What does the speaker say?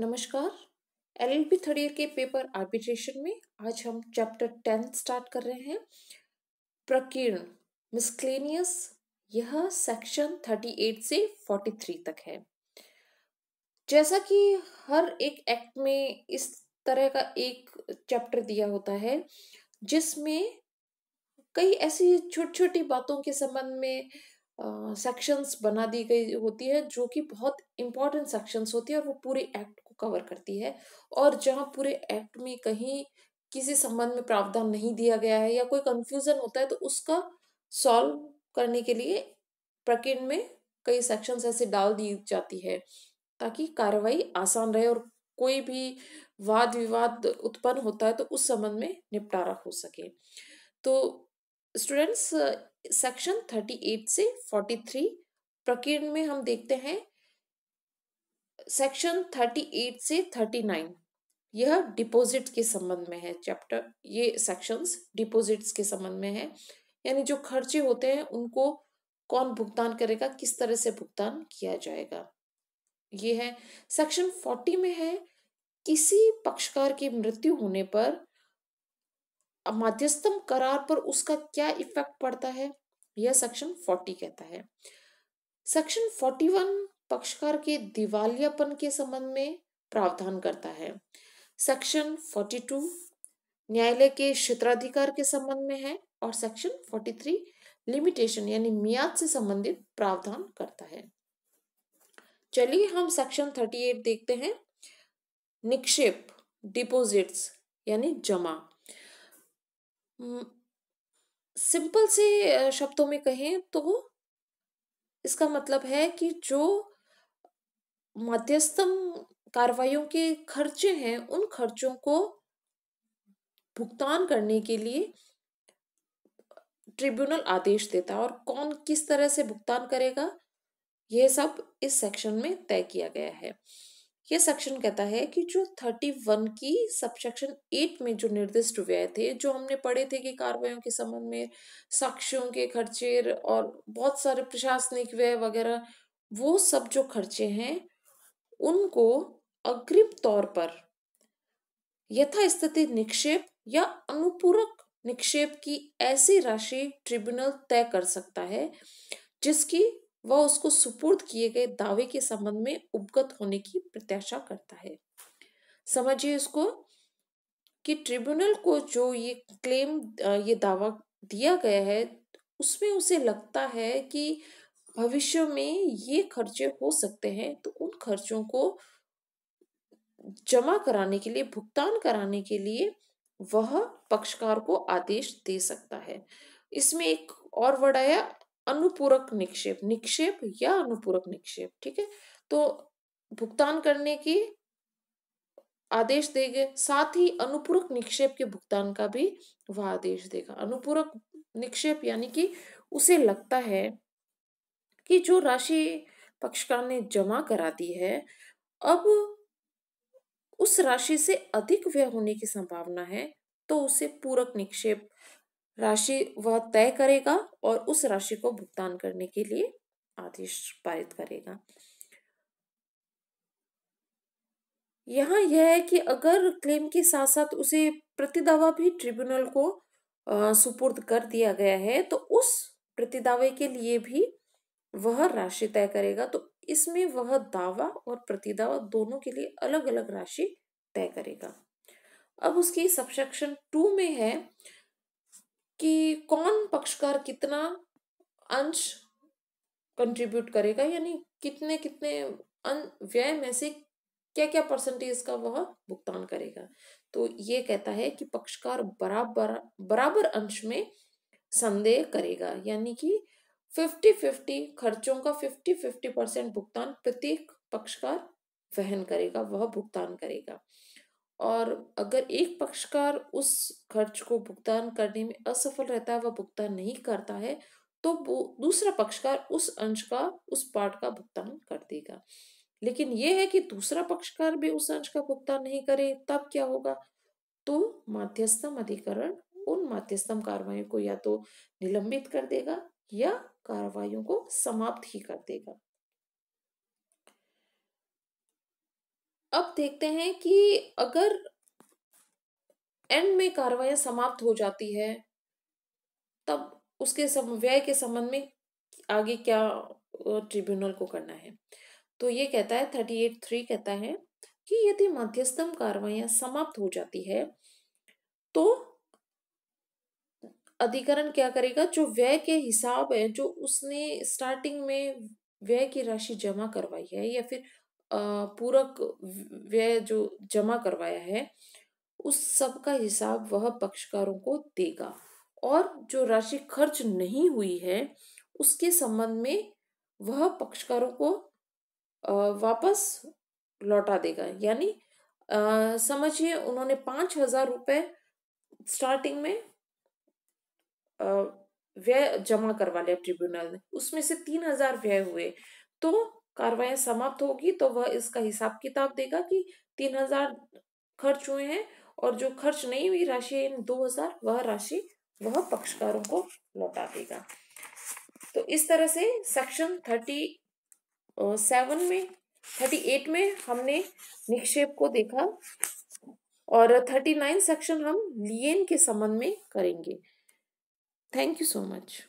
नमस्कार L L B third year के paper arbitration में आज हम चैप्टर टेन स्टार्ट कर रहे हैं प्रकीर्ण मिसक्लेनियस यह सेक्शन थर्टी एट से फोर्टी थ्री तक है जैसा कि हर एक एक्ट में इस तरह का एक चैप्टर दिया होता है जिसमें कई ऐसी छोटी छोटी बातों के संबंध में सेक्शंस uh, बना दी गई होती है जो कि बहुत इंपॉर्टेंट सेक्शंस होती है और वो पूरे एक्ट कवर करती है और जहाँ पूरे एक्ट में कहीं किसी संबंध में प्रावधान नहीं दिया गया है या कोई कंफ्यूजन होता है तो उसका सॉल्व करने के लिए प्रकरण में कई सेक्शंस ऐसे डाल दी जाती है ताकि कार्रवाई आसान रहे और कोई भी वाद विवाद उत्पन्न होता है तो उस संबंध में निपटारा हो सके तो स्टूडेंट्स सेक्शन थर्टी एट से फोर्टी थ्री प्रकीर्ण में हम देखते हैं सेक्शन थर्टी एट से थर्टी नाइन यह डिपॉजिट के संबंध में है चैप्टर ये सेक्शंस डिपॉजिट्स के संबंध में है यानी जो खर्चे होते हैं उनको कौन भुगतान करेगा किस तरह से भुगतान किया जाएगा ये है सेक्शन फोर्टी में है किसी पक्षकार की मृत्यु होने पर मध्यस्थम करार पर उसका क्या इफेक्ट पड़ता है यह सेक्शन फोर्टी कहता है सेक्शन फोर्टी वन पक्षकार के दिवालियापन के संबंध में प्रावधान करता है सेक्शन 42 न्यायालय के क्षेत्राधिकार के संबंध में है और सेक्शन 43 लिमिटेशन यानी मियाद से संबंधित प्रावधान करता है चलिए हम सेक्शन 38 देखते हैं निक्षेप डिपॉजिट्स यानी जमा सिंपल से शब्दों में कहें तो इसका मतलब है कि जो मध्यस्थम कार्रवाइयों के खर्चे हैं उन खर्चों को भुगतान करने के लिए ट्रिब्यूनल आदेश देता है और कौन किस तरह से भुगतान करेगा यह सब इस सेक्शन में तय किया गया है यह सेक्शन कहता है कि जो थर्टी वन की सबसेक्शन एट में जो निर्दिष्ट व्यय थे जो हमने पढ़े थे कि कार्रवाइयों के संबंध में साक्ष्यों के खर्चे और बहुत सारे प्रशासनिक व्यय वगैरह वो सब जो खर्चे हैं उनको अग्रिम तौर पर यथास्थिति निक्षेप या अनुपूरक निक्षेप की ऐसी राशि ट्रिब्यूनल तय कर सकता है जिसकी वह उसको सुपुर्द किए गए दावे के संबंध में उपगत होने की प्रत्याशा करता है समझिए इसको कि ट्रिब्यूनल को जो ये क्लेम ये दावा दिया गया है उसमें उसे लगता है कि भविष्य में ये खर्चे हो सकते हैं तो उन खर्चों को जमा कराने के लिए भुगतान कराने के लिए वह पक्षकार को आदेश दे सकता है इसमें एक और वर्ड आया अनुपूरक निक्षेप निक्षेप या अनुपूरक निक्षेप ठीक है तो भुगतान करने के आदेश देगा साथ ही अनुपूरक निक्षेप के भुगतान का भी वह आदेश देगा अनुपूरक निक्षेप यानी कि उसे लगता है कि जो राशि पक्षकार ने जमा करा दी है अब उस राशि से अधिक व्यय होने की संभावना है तो उसे पूरक निक्षेप राशि वह तय करेगा और उस राशि को भुगतान करने के लिए आदेश पारित करेगा यहाँ यह है कि अगर क्लेम के साथ साथ उसे प्रतिदावा भी ट्रिब्यूनल को सुपुर्द कर दिया गया है तो उस प्रतिदावे के लिए भी वह राशि तय करेगा तो इसमें वह दावा और प्रतिदावा दोनों के लिए अलग अलग राशि तय करेगा अब उसकी सबसेक्शन टू में है कि कौन पक्षकार कितना अंश कंट्रीब्यूट करेगा यानी कितने कितने अं-, व्यय में से क्या क्या परसेंटेज का वह भुगतान करेगा तो ये कहता है कि पक्षकार बराबर बराबर अंश में संदेह करेगा यानी कि फिफ्टी फिफ्टी खर्चों का फिफ्टी फिफ्टी परसेंट भुगतान प्रत्येक पक्षकार वहन करेगा वह भुगतान करेगा और अगर एक पक्षकार उस खर्च को भुगतान करने में असफल रहता है वह भुगतान नहीं करता है तो वो दूसरा पक्षकार उस अंश का उस पार्ट का भुगतान कर देगा लेकिन यह है कि दूसरा पक्षकार भी उस अंश का भुगतान नहीं करे तब क्या होगा तो माध्यस्थम अधिकरण उन माध्यस्थम कार्रवाई को या तो निलंबित कर देगा या कार्रवाइयों को समाप्त ही कर देगा अब देखते हैं कि अगर एंड में कार्रवाई समाप्त हो जाती है तब उसके व्यय के संबंध में आगे क्या ट्रिब्यूनल को करना है तो ये कहता है थर्टी एट थ्री कहता है कि यदि मध्यस्थम कार्रवाइयां समाप्त हो जाती है तो अधिकरण क्या करेगा जो व्यय के हिसाब है जो उसने स्टार्टिंग में व्यय की राशि जमा करवाई है या फिर पूरक व्यय जो जमा करवाया है उस सब का हिसाब वह पक्षकारों को देगा और जो राशि खर्च नहीं हुई है उसके संबंध में वह पक्षकारों को वापस लौटा देगा यानी समझिए उन्होंने पाँच हजार रुपये स्टार्टिंग में व्यय जमा करवा लिया ट्रिब्यूनल ने उसमें से तीन हजार व्यय हुए तो कार्रवाई समाप्त होगी तो वह इसका हिसाब किताब देगा कि तीन हजार खर्च हुए हैं और जो खर्च नहीं हुई राशि इन दो हजार वह राशि वह पक्षकारों को लौटा देगा तो इस तरह से सेक्शन थर्टी सेवन में थर्टी एट में हमने निक्षेप को देखा और थर्टी नाइन सेक्शन हम लियन के संबंध में करेंगे Thank you so much.